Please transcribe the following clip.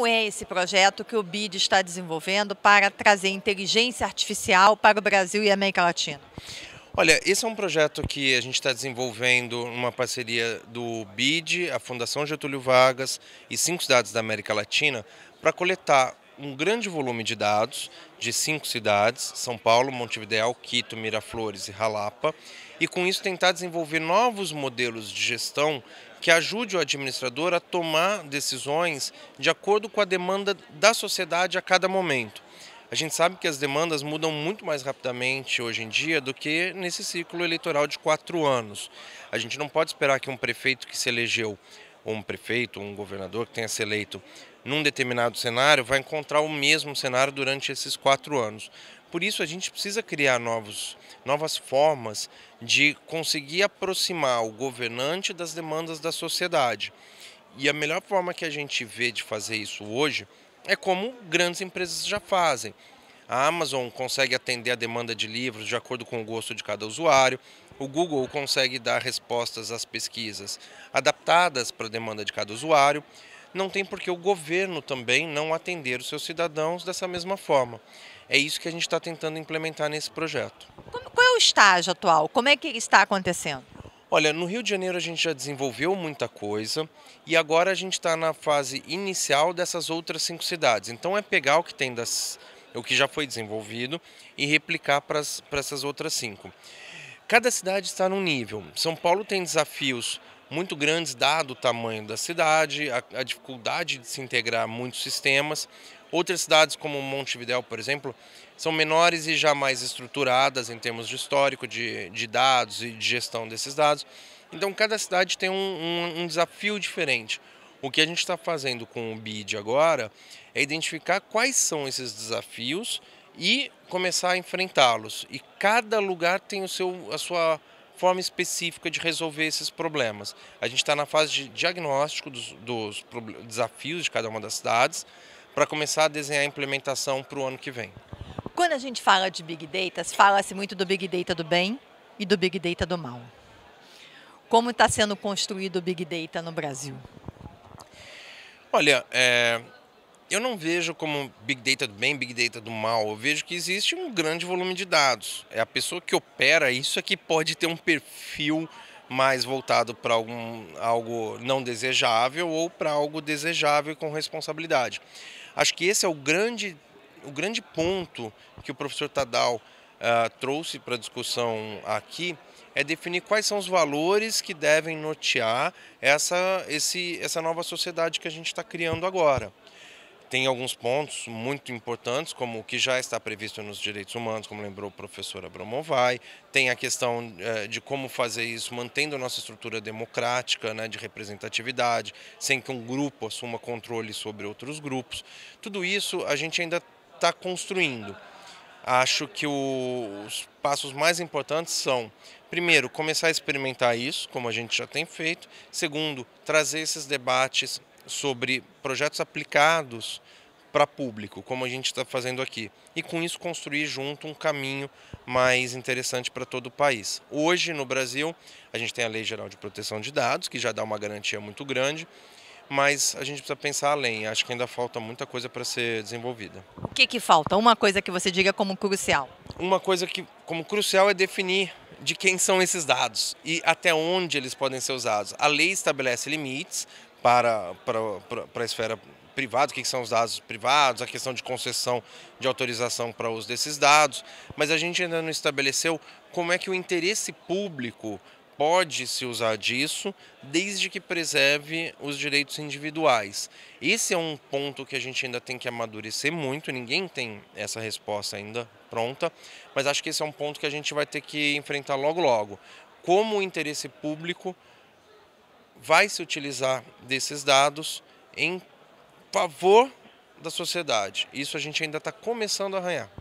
Como é esse projeto que o BID está desenvolvendo para trazer inteligência artificial para o Brasil e a América Latina? Olha, esse é um projeto que a gente está desenvolvendo uma parceria do BID, a Fundação Getúlio Vargas e cinco cidades da América Latina para coletar um grande volume de dados de cinco cidades, São Paulo, Montevideo, Quito, Miraflores e Jalapa, e com isso tentar desenvolver novos modelos de gestão que ajude o administrador a tomar decisões de acordo com a demanda da sociedade a cada momento. A gente sabe que as demandas mudam muito mais rapidamente hoje em dia do que nesse ciclo eleitoral de quatro anos. A gente não pode esperar que um prefeito que se elegeu ou um prefeito, ou um governador que tenha se eleito num determinado cenário, vai encontrar o mesmo cenário durante esses quatro anos. Por isso, a gente precisa criar novos, novas formas de conseguir aproximar o governante das demandas da sociedade. E a melhor forma que a gente vê de fazer isso hoje é como grandes empresas já fazem. A Amazon consegue atender a demanda de livros de acordo com o gosto de cada usuário o Google consegue dar respostas às pesquisas adaptadas para a demanda de cada usuário. Não tem por que o governo também não atender os seus cidadãos dessa mesma forma. É isso que a gente está tentando implementar nesse projeto. Qual é o estágio atual? Como é que está acontecendo? Olha, no Rio de Janeiro a gente já desenvolveu muita coisa e agora a gente está na fase inicial dessas outras cinco cidades. Então é pegar o que tem das, o que já foi desenvolvido e replicar para essas outras cinco. Cada cidade está num nível. São Paulo tem desafios muito grandes, dado o tamanho da cidade, a, a dificuldade de se integrar muitos sistemas. Outras cidades, como Montevidéu, por exemplo, são menores e já mais estruturadas em termos de histórico, de, de dados e de gestão desses dados. Então, cada cidade tem um, um, um desafio diferente. O que a gente está fazendo com o BID agora é identificar quais são esses desafios e começar a enfrentá-los. E cada lugar tem o seu, a sua forma específica de resolver esses problemas. A gente está na fase de diagnóstico dos, dos desafios de cada uma das cidades para começar a desenhar a implementação para o ano que vem. Quando a gente fala de Big Data, fala-se muito do Big Data do bem e do Big Data do mal. Como está sendo construído o Big Data no Brasil? Olha, é, eu não vejo como big data do bem, big data do mal. Eu vejo que existe um grande volume de dados. É a pessoa que opera isso é que pode ter um perfil mais voltado para algo não desejável ou para algo desejável com responsabilidade. Acho que esse é o grande, o grande ponto que o professor Tadal uh, trouxe para a discussão aqui, é definir quais são os valores que devem nortear essa, esse, essa nova sociedade que a gente está criando agora tem alguns pontos muito importantes, como o que já está previsto nos direitos humanos, como lembrou o professor Abramovay, tem a questão eh, de como fazer isso mantendo a nossa estrutura democrática, né, de representatividade, sem que um grupo assuma controle sobre outros grupos. Tudo isso a gente ainda está construindo. Acho que os passos mais importantes são, primeiro, começar a experimentar isso, como a gente já tem feito, segundo, trazer esses debates sobre projetos aplicados para público, como a gente está fazendo aqui, e com isso construir junto um caminho mais interessante para todo o país. Hoje, no Brasil, a gente tem a Lei Geral de Proteção de Dados, que já dá uma garantia muito grande, mas a gente precisa pensar além. Acho que ainda falta muita coisa para ser desenvolvida. O que, que falta? Uma coisa que você diga como crucial? Uma coisa que, como crucial, é definir de quem são esses dados e até onde eles podem ser usados. A lei estabelece limites, para, para, para, a esfera privada, o que são os dados privados, a questão de concessão de autorização para uso desses dados, mas a gente ainda não estabeleceu como é que o interesse público pode se usar disso, desde que preserve os direitos individuais. Esse é um ponto que a gente ainda tem que amadurecer muito, ninguém tem essa resposta ainda pronta, mas acho que esse é um ponto que a gente vai ter que enfrentar logo logo. Como o interesse público vai se utilizar desses dados em favor da sociedade. Isso a gente ainda está começando a arranhar.